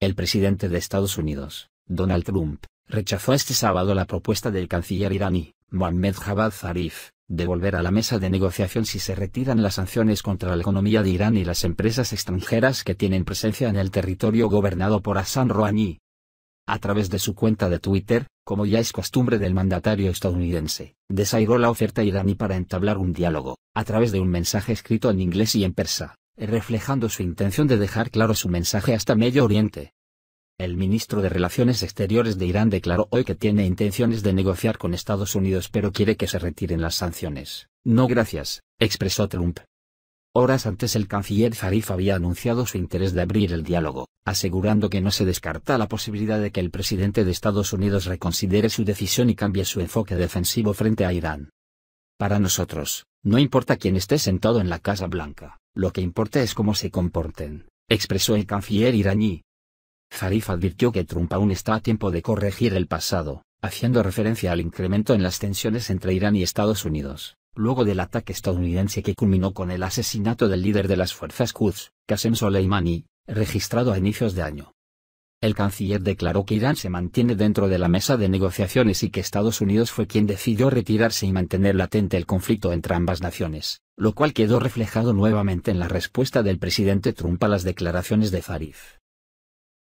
El presidente de Estados Unidos, Donald Trump, rechazó este sábado la propuesta del canciller iraní, Mohammed Javad Zarif, de volver a la mesa de negociación si se retiran las sanciones contra la economía de Irán y las empresas extranjeras que tienen presencia en el territorio gobernado por Hassan Rouhani. A través de su cuenta de Twitter, como ya es costumbre del mandatario estadounidense, desairó la oferta iraní para entablar un diálogo, a través de un mensaje escrito en inglés y en persa reflejando su intención de dejar claro su mensaje hasta Medio Oriente. El ministro de Relaciones Exteriores de Irán declaró hoy que tiene intenciones de negociar con Estados Unidos pero quiere que se retiren las sanciones. No gracias, expresó Trump. Horas antes el canciller Zarif había anunciado su interés de abrir el diálogo, asegurando que no se descarta la posibilidad de que el presidente de Estados Unidos reconsidere su decisión y cambie su enfoque defensivo frente a Irán. Para nosotros, no importa quién esté sentado en la Casa Blanca, lo que importa es cómo se comporten, expresó el canciller iraní. Zarif advirtió que Trump aún está a tiempo de corregir el pasado, haciendo referencia al incremento en las tensiones entre Irán y Estados Unidos, luego del ataque estadounidense que culminó con el asesinato del líder de las fuerzas Quds, Qasem Soleimani, registrado a inicios de año. El canciller declaró que Irán se mantiene dentro de la mesa de negociaciones y que Estados Unidos fue quien decidió retirarse y mantener latente el conflicto entre ambas naciones, lo cual quedó reflejado nuevamente en la respuesta del presidente Trump a las declaraciones de Zarif.